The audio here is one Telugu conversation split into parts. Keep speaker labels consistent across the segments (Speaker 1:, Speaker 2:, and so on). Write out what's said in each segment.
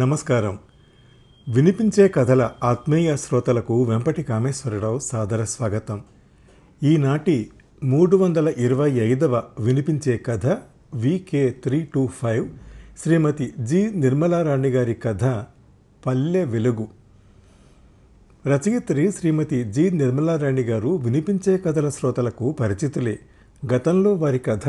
Speaker 1: నమస్కారం వినిపించే కథల ఆత్మీయ శ్రోతలకు వెంపటి కామేశ్వరరావు సాదర స్వాగతం ఈనాటి మూడు వందల ఇరవై ఐదవ వినిపించే కథ VK three two five Shrimati G Nirmalarani గారి కథ పల్లె వెలుగు రచయిత్రి శ్రీమతి జి నిర్మలారాణి గారు వినిపించే కథల శ్రోతలకు పరిచితులే గతంలో వారి కథ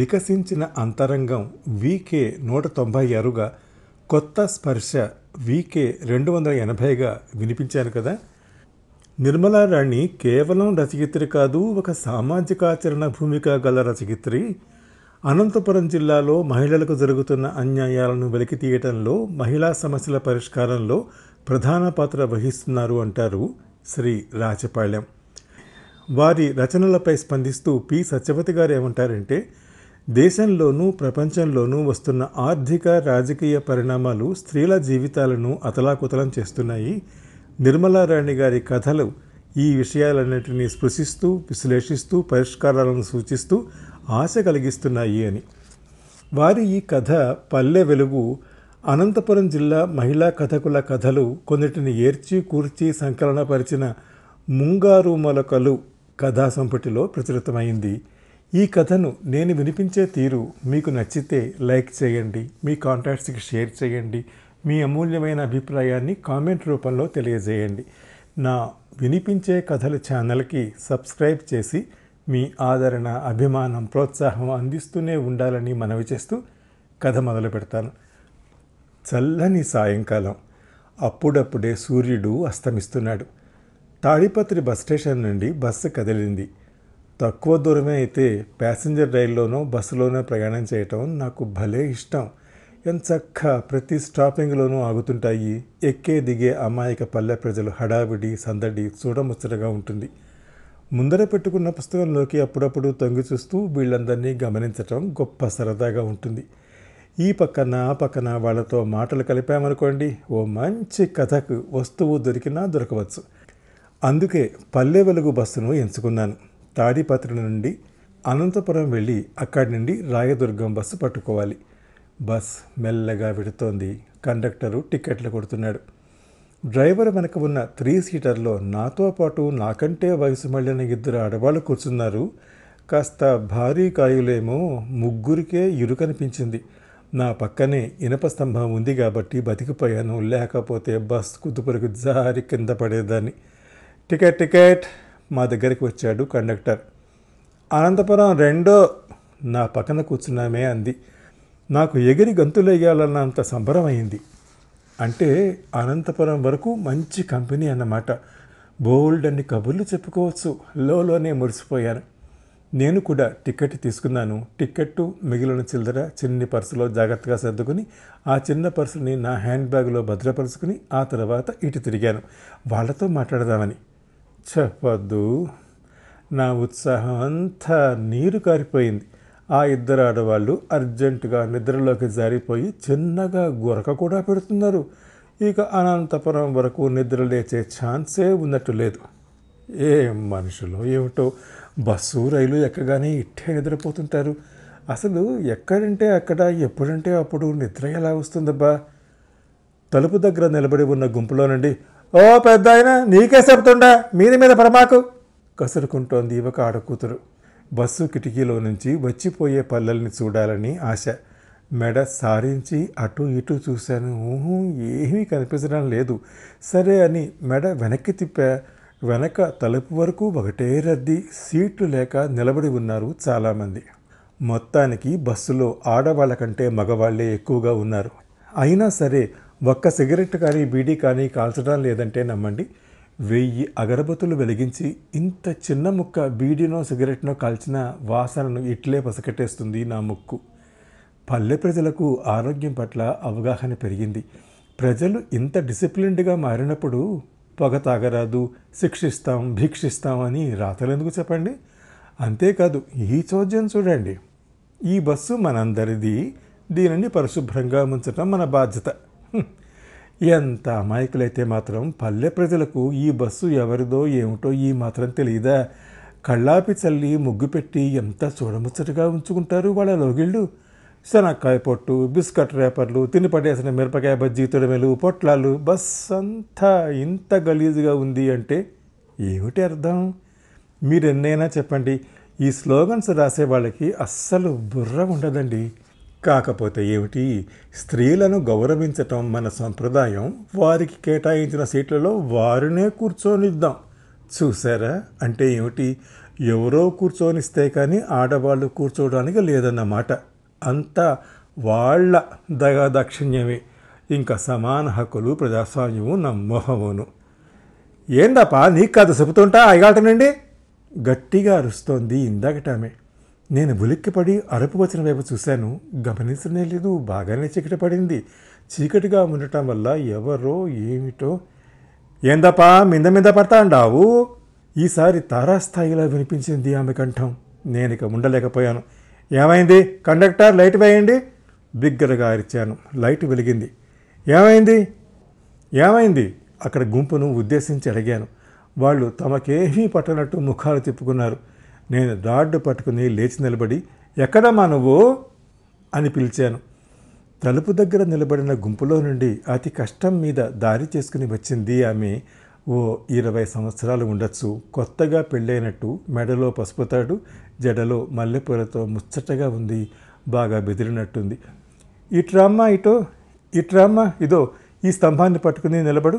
Speaker 1: వికసించిన అంతరంగం వికే నూట తొంభై ఆరుగా కొత్త స్పర్శ వీకే రెండు వందల ఎనభైగా వినిపించాను కదా నిర్మలారాణి కేవలం రచయిత్రి కాదు ఒక సామాజికాచరణ భూమిక గల రచయిత్రి అనంతపురం జిల్లాలో మహిళలకు జరుగుతున్న అన్యాయాలను వెలికి తీయటంలో మహిళా సమస్యల పరిష్కారంలో ప్రధాన పాత్ర వహిస్తున్నారు అంటారు శ్రీ రాచపాళ్యం వారి రచనలపై స్పందిస్తూ పి సత్యవతి గారు ఏమంటారంటే దేశంలోనూ ప్రపంచంలోనూ వస్తున్న ఆర్థిక రాజకీయ పరిణామాలు స్త్రీల జీవితాలను అతలాకుతలం చేస్తున్నాయి నిర్మలారాణి గారి కథలు ఈ విషయాలన్నింటినీ స్పృశిస్తూ విశ్లేషిస్తూ పరిష్కారాలను సూచిస్తూ ఆశ కలిగిస్తున్నాయి అని వారి ఈ కథ పల్లె వెలుగు అనంతపురం జిల్లా మహిళా కథకుల కథలు కొన్నిటిని ఏర్చి కూర్చి సంకలనపరిచిన ముంగారు మొలకలు కథా సంపుటిలో ప్రచురితమైంది ఈ కథను నేను వినిపించే తీరు మీకు నచ్చితే లైక్ చేయండి మీ కాంటాక్ట్స్కి షేర్ చేయండి మీ అమూల్యమైన అభిప్రాయాన్ని కామెంట్ రూపంలో తెలియజేయండి నా వినిపించే కథల ఛానల్కి సబ్స్క్రైబ్ చేసి మీ ఆదరణ అభిమానం ప్రోత్సాహం అందిస్తూనే ఉండాలని మనవి చేస్తూ కథ మొదలు పెడతాను చల్లని సాయంకాలం అప్పుడప్పుడే సూర్యుడు అస్తమిస్తున్నాడు తాడిపత్రి బస్ స్టేషన్ నుండి బస్సు కదిలింది తక్కువ దూరమే అయితే ప్యాసింజర్ రైల్లోనో బస్సులోనో ప్రయాణం చేయటం నాకు భలే ఇష్టం ఎంత చక్క ప్రతి స్టాపింగ్లోనూ ఆగుతుంటాయి ఎక్కే దిగే అమాయక పల్లె ప్రజలు హడావిడి సందడి చూడముచ్చటగా ఉంటుంది ముందర పెట్టుకున్న పుస్తకంలోకి అప్పుడప్పుడు తొంగి చూస్తూ వీళ్ళందరినీ గమనించటం గొప్ప సరదాగా ఉంటుంది ఈ పక్కన ఆ పక్కన వాళ్ళతో మాటలు కలిపామనుకోండి ఓ మంచి కథకు వస్తువు దొరికినా దొరకవచ్చు అందుకే పల్లె వెలుగు బస్సును ఎంచుకున్నాను తాడిపత్రి నుండి అనంతపురం వెళ్ళి అక్కడి నుండి రాయదుర్గం బస్సు పట్టుకోవాలి బస్ మెల్లగా విడుతోంది కండక్టరు టికెట్లు కొడుతున్నాడు డ్రైవర్ వెనక ఉన్న త్రీ సీటర్లో నాతో పాటు నాకంటే వయసు మళ్ళిన ఇద్దరు ఆడవాళ్ళు కూర్చున్నారు కాస్త భారీ కాయులేమో ముగ్గురికే ఇరుకనిపించింది నా పక్కనే ఇనప స్తంభం ఉంది కాబట్టి బతికిపోయాను లేకపోతే బస్ కుదుపురికి జారి కింద పడేదాన్ని టికెట్ టికెట్ మా దగ్గరికి వచ్చాడు కండక్టర్ అనంతపురం రెండో నా పక్కన కూర్చున్నామే అంది నాకు ఎగిరి గంతులేయాలన్నంత అయింది అంటే అనంతపురం వరకు మంచి కంపెనీ అన్నమాట బోల్డ్ అన్ని కబుర్లు చెప్పుకోవచ్చు లోలోనే మురిసిపోయాను నేను కూడా టికెట్ తీసుకున్నాను టిక్కెట్టు మిగిలిన చిల్లర చిన్ని పర్సులో జాగ్రత్తగా సర్దుకుని ఆ చిన్న పర్సుని నా హ్యాండ్ బ్యాగ్లో భద్రపరుచుకుని ఆ తర్వాత ఇటు తిరిగాను వాళ్ళతో మాట్లాడదామని చెప్పద్దు నా ఉత్సాహం అంతా నీరు కారిపోయింది ఆ ఇద్దరు ఆడవాళ్ళు అర్జెంటుగా నిద్రలోకి జారిపోయి చిన్నగా గురక కూడా పెడుతున్నారు ఇక అనంతపురం వరకు నిద్ర లేచే ఛాన్సే ఉన్నట్టు లేదు ఏం మనుషులు ఏమిటో బస్సు రైలు ఎక్కగానే ఇట్టే నిద్రపోతుంటారు అసలు ఎక్కడంటే అక్కడ ఎప్పుడంటే అప్పుడు నిద్ర ఎలా వస్తుందబ్బా తలుపు దగ్గర నిలబడి ఉన్న గుంపులో నుండి ఓ పెద్ద ఆయన నీకే చెప్తుండ మీద మీద పరమాకు కసురుకుంటోంది యువక ఆడకూతురు బస్సు కిటికీలో నుంచి వచ్చిపోయే పల్లెల్ని చూడాలని ఆశ మెడ సారించి అటు ఇటు చూశాను ఊహూ ఏమీ కనిపించడం లేదు సరే అని మెడ వెనక్కి తిప్పా వెనక తలుపు వరకు ఒకటే రద్దీ సీట్లు లేక నిలబడి ఉన్నారు చాలామంది మొత్తానికి బస్సులో ఆడవాళ్ళ కంటే మగవాళ్లే ఎక్కువగా ఉన్నారు అయినా సరే ఒక్క సిగరెట్ కానీ బీడీ కానీ కాల్చడం లేదంటే నమ్మండి వెయ్యి అగరబత్తులు వెలిగించి ఇంత చిన్న ముక్క బీడీనో సిగరెట్నో కాల్చిన వాసనను ఇట్లే పసకట్టేస్తుంది నా ముక్కు పల్లె ప్రజలకు ఆరోగ్యం పట్ల అవగాహన పెరిగింది ప్రజలు ఇంత డిసిప్లిన్డ్గా మారినప్పుడు పొగ తాగరాదు శిక్షిస్తాం భిక్షిస్తాం అని రాతలెందుకు చెప్పండి అంతేకాదు ఈ చోద్యం చూడండి ఈ బస్సు మనందరిది దీనిని పరిశుభ్రంగా ఉంచడం మన బాధ్యత ఎంత అమాయకులైతే మాత్రం పల్లె ప్రజలకు ఈ బస్సు ఎవరిదో ఏమిటో ఈ మాత్రం తెలియదా కళ్ళాపి చల్లి ముగ్గు పెట్టి ఎంత చూడముచ్చటగా ఉంచుకుంటారు వాళ్ళ లోగిళ్ళు శనక్కాయ పొట్టు బిస్కట్ రేపర్లు తిని పడేసిన మిరపకాయ బజ్జీ తొడమెలు పొట్లాలు బస్ అంతా ఇంత గలీజుగా ఉంది అంటే ఏమిటి అర్థం మీరు ఎన్నైనా చెప్పండి ఈ స్లోగన్స్ రాసే వాళ్ళకి అస్సలు బుర్ర ఉండదండి కాకపోతే ఏమిటి స్త్రీలను గౌరవించటం మన సంప్రదాయం వారికి కేటాయించిన సీట్లలో వారినే కూర్చొనిద్దాం చూసారా అంటే ఏమిటి ఎవరో కూర్చొనిస్తే కానీ ఆడవాళ్ళు కూర్చోవడానికి లేదన్నమాట అంతా వాళ్ళ దగాదాక్షిణ్యమే ఇంకా సమాన హక్కులు ప్రజాస్వామ్యము నమ్మోహమును ఏందప్పా నీకు కథ చెబుతుంటా అయ్యాటనండి గట్టిగా అరుస్తోంది ఇందాకటమే నేను ఉలిక్కిపడి అరుపు వచ్చిన వైపు చూశాను గమనించనే లేదు బాగానే చీకటి పడింది చీకటిగా ఉండటం వల్ల ఎవరో ఏమిటో ఏందపా మింద మింద పడతాండావు ఈసారి తారాస్థాయిలో వినిపించింది ఆమె కంఠం నేను ఇక ఉండలేకపోయాను ఏమైంది కండక్టర్ లైట్ వేయండి బిగ్గరగా అరిచాను లైట్ వెలిగింది ఏమైంది ఏమైంది అక్కడ గుంపును ఉద్దేశించి అడిగాను వాళ్ళు తమకేమీ పట్టనట్టు ముఖాలు తిప్పుకున్నారు నేను రాడ్డు పట్టుకుని లేచి నిలబడి ఎక్కడమ్మా నువ్వు అని పిలిచాను తలుపు దగ్గర నిలబడిన గుంపులో నుండి అతి కష్టం మీద దారి చేసుకుని వచ్చింది ఆమె ఓ ఇరవై సంవత్సరాలు ఉండొచ్చు కొత్తగా పెళ్ళైనట్టు మెడలో పసుపుతాడు జడలో మల్లెపూలతో ముచ్చటగా ఉంది బాగా బెదిరినట్టుంది ఇట్రామ్మా ఇటో ఇట్రామ్మా ఇదో ఈ స్తంభాన్ని పట్టుకుని నిలబడు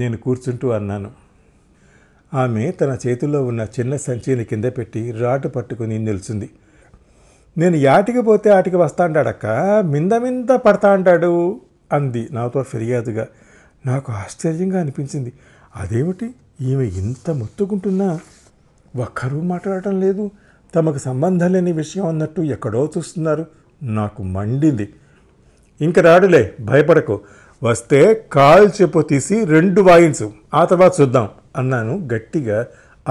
Speaker 1: నేను కూర్చుంటూ అన్నాను ఆమె తన చేతిలో ఉన్న చిన్న సంచిని కింద పెట్టి రాటు పట్టుకుని నిలిచింది నేను యాటికి పోతే ఆటికి వస్తాడాడక్క మింద మింద పడతా అంటాడు అంది నాతో ఫిర్యాదుగా నాకు ఆశ్చర్యంగా అనిపించింది అదేమిటి ఈమె ఇంత మొత్తుకుంటున్నా ఒక్కరూ మాట్లాడటం లేదు తమకు సంబంధం లేని విషయం అన్నట్టు ఎక్కడో చూస్తున్నారు నాకు మండింది ఇంక రాడులే భయపడకు వస్తే కాల్ చెప్పు తీసి రెండు వాయించు ఆ తర్వాత చూద్దాం అన్నాను గట్టిగా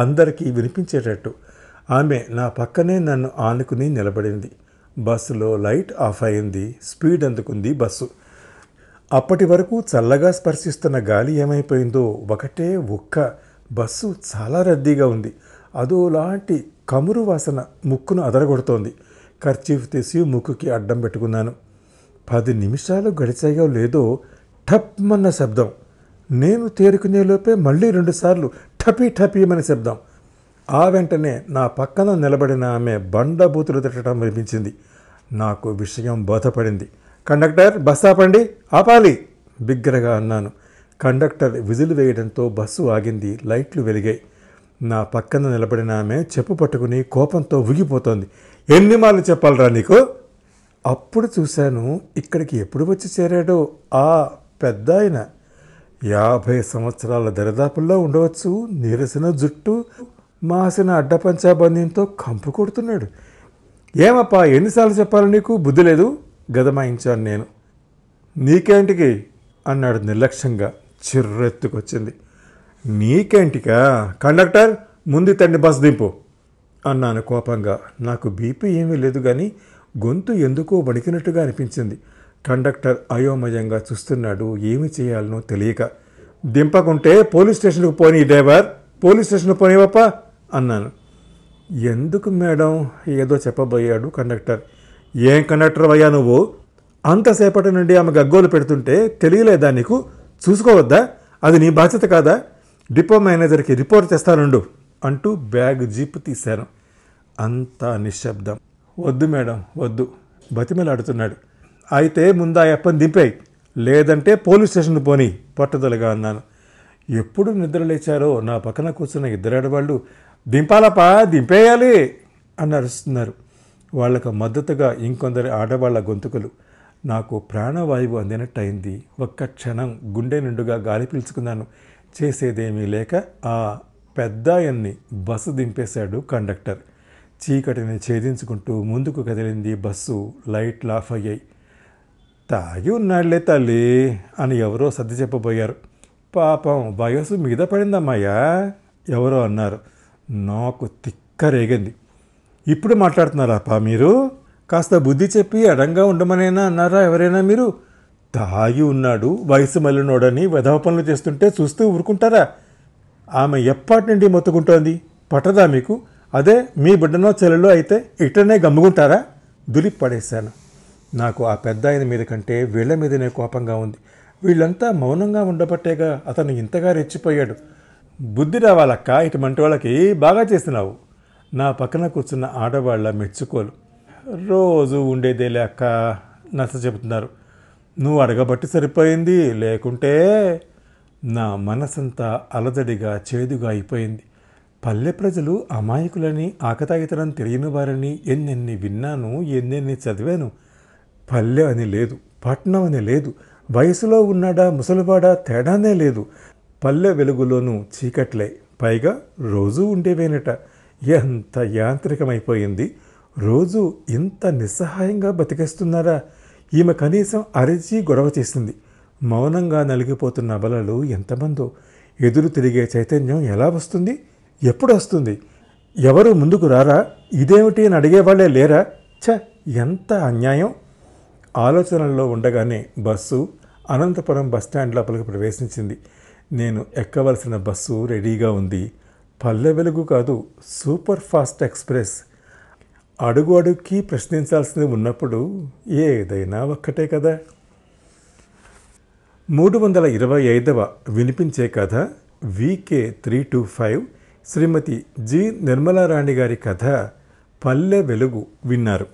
Speaker 1: అందరికీ వినిపించేటట్టు ఆమె నా పక్కనే నన్ను ఆనుకుని నిలబడింది బస్సులో లైట్ ఆఫ్ అయింది స్పీడ్ అందుకుంది బస్సు అప్పటి వరకు చల్లగా స్పర్శిస్తున్న గాలి ఏమైపోయిందో ఒకటే ఒక్క బస్సు చాలా రద్దీగా ఉంది అదోలాంటి కమురు వాసన ముక్కును అదరగొడుతోంది ఖర్చీఫ్ తీసి ముక్కుకి అడ్డం పెట్టుకున్నాను పది నిమిషాలు గడిచాయో లేదో ఠప్మన్న శబ్దం నేను తేరుకునేలోపే మళ్ళీ రెండుసార్లు ఠపీ ఠపీమని శబ్దం ఆ వెంటనే నా పక్కన నిలబడిన ఆమె బండబూతులు తిట్టడం వినిపించింది నాకు విషయం బోధపడింది కండక్టర్ బస్ ఆపండి ఆపాలి బిగ్గరగా అన్నాను కండక్టర్ విజిల్ వేయడంతో బస్సు ఆగింది లైట్లు వెలిగాయి నా పక్కన నిలబడిన ఆమె చెప్పు పట్టుకుని కోపంతో ఉగిపోతోంది ఎన్ని మార్లు చెప్పాలరా నీకు అప్పుడు చూశాను ఇక్కడికి ఎప్పుడు వచ్చి చేరాడో ఆ పెద్ద యాభై సంవత్సరాల దరిదాపుల్లో ఉండవచ్చు నీరసిన జుట్టు మాసిన అడ్డపంచాబంధ్యంతో కంపు కొడుతున్నాడు ఏమప్పా ఎన్నిసార్లు చెప్పాలి నీకు బుద్ధి లేదు గదమాయించాను నేను నీకేంటికి అన్నాడు నిర్లక్ష్యంగా చిర్రెత్తుకొచ్చింది నీకేంటికా కండక్టర్ ముందు తండ్రి బస్ దింపు అన్నాను కోపంగా నాకు బీపీ ఏమీ లేదు కానీ గొంతు ఎందుకో వణికినట్టుగా అనిపించింది కండక్టర్ అయోమయంగా చూస్తున్నాడు ఏమి చేయాలనో తెలియక దింపకుంటే పోలీస్ స్టేషన్కు పోనీ డ్రైవర్ పోలీస్ స్టేషన్కు పోనివప్ప అన్నాను ఎందుకు మేడం ఏదో చెప్పబోయాడు కండక్టర్ ఏం కండక్టర్ అయ్యా నువ్వు అంతసేపటి నుండి ఆమె గగ్గోలు పెడుతుంటే తెలియలేదా నీకు చూసుకోవద్దా అది నీ బాధ్యత కాదా డిపో మేనేజర్కి రిపోర్ట్ చేస్తానుండు అంటూ బ్యాగ్ జీప్ తీశాను అంతా నిశ్శబ్దం వద్దు మేడం వద్దు బతిమలాడుతున్నాడు అయితే ముందా ఎప్పని అప్పని దింపాయి లేదంటే పోలీస్ స్టేషన్ పోని పట్టుదలగా అన్నాను ఎప్పుడు నిద్ర లేచారో నా పక్కన కూర్చున్న ఇద్దరాడవాళ్ళు దింపాలపా దింపేయాలి అని అరుస్తున్నారు వాళ్ళకు మద్దతుగా ఇంకొందరి ఆడవాళ్ళ గొంతుకులు నాకు ప్రాణవాయువు అందినట్టు అయింది ఒక్క క్షణం గుండె నిండుగా గాలి పీల్చుకున్నాను చేసేదేమీ లేక ఆ పెద్దాయన్ని బస్సు దింపేశాడు కండక్టర్ చీకటిని ఛేదించుకుంటూ ముందుకు కదిలింది బస్సు లైట్లు ఆఫ్ అయ్యాయి తాగి ఉన్నాళ్లే తల్లి అని ఎవరో సర్ది చెప్పబోయారు పాపం వయసు మీద పడిందమ్మాయా ఎవరో అన్నారు నాకు తిక్క రేగింది ఇప్పుడు మాట్లాడుతున్నారాపా మీరు కాస్త బుద్ధి చెప్పి అడంగా ఉండమనేనా అన్నారా ఎవరైనా మీరు తాగి ఉన్నాడు వయసు మళ్ళినోడని వెధవ పనులు చేస్తుంటే చూస్తూ ఊరుకుంటారా ఆమె ఎప్పటి నుండి మొత్తుకుంటోంది పట్టదా మీకు అదే మీ బిడ్డనో చెల్లెలో అయితే ఇటనే గమ్ముకుంటారా దులిపడేశాను నాకు ఆ పెద్ద ఆయన మీద కంటే వీళ్ల మీదనే కోపంగా ఉంది వీళ్ళంతా మౌనంగా ఉండబట్టేగా అతను ఇంతగా రెచ్చిపోయాడు బుద్ధి రావాలక్క ఇటువంటి వాళ్ళకి బాగా చేస్తున్నావు నా పక్కన కూర్చున్న ఆడవాళ్ళ మెచ్చుకోలు రోజు ఉండేదేలే అక్క నచ్చ చెబుతున్నారు నువ్వు అడగబట్టి సరిపోయింది లేకుంటే నా మనసంతా అలజడిగా చేదుగా అయిపోయింది పల్లె ప్రజలు అమాయకులని ఆకతాయితనం తెలియని వారని ఎన్నెన్ని విన్నాను ఎన్నెన్ని చదివాను పల్లె అని లేదు పట్నం అని లేదు వయసులో ఉన్నాడా ముసలివాడా తేడానే లేదు పల్లె వెలుగులోనూ చీకట్లే పైగా రోజూ ఉండేవేనట ఎంత యాంత్రికమైపోయింది రోజు ఇంత నిస్సహాయంగా బతికేస్తున్నారా ఈమె కనీసం అరిచి గొడవ చేసింది మౌనంగా నలిగిపోతున్న బలలు ఎంతమందో ఎదురు తిరిగే చైతన్యం ఎలా వస్తుంది ఎప్పుడు వస్తుంది ఎవరు ముందుకు రారా ఇదేమిటి అని అడిగేవాళ్లే లేరా ఛ ఎంత అన్యాయం ఆలోచనల్లో ఉండగానే బస్సు అనంతపురం బస్టాండ్ లోపలికి ప్రవేశించింది నేను ఎక్కవలసిన బస్సు రెడీగా ఉంది పల్లె వెలుగు కాదు సూపర్ ఫాస్ట్ ఎక్స్ప్రెస్ అడుగు అడుగుకి ప్రశ్నించాల్సింది ఉన్నప్పుడు ఏదైనా ఒక్కటే కదా మూడు వందల ఇరవై ఐదవ వినిపించే కథ VK three two five Shrimati G Nirmalarani గారి కథ పల్లె వెలుగు విన్నారు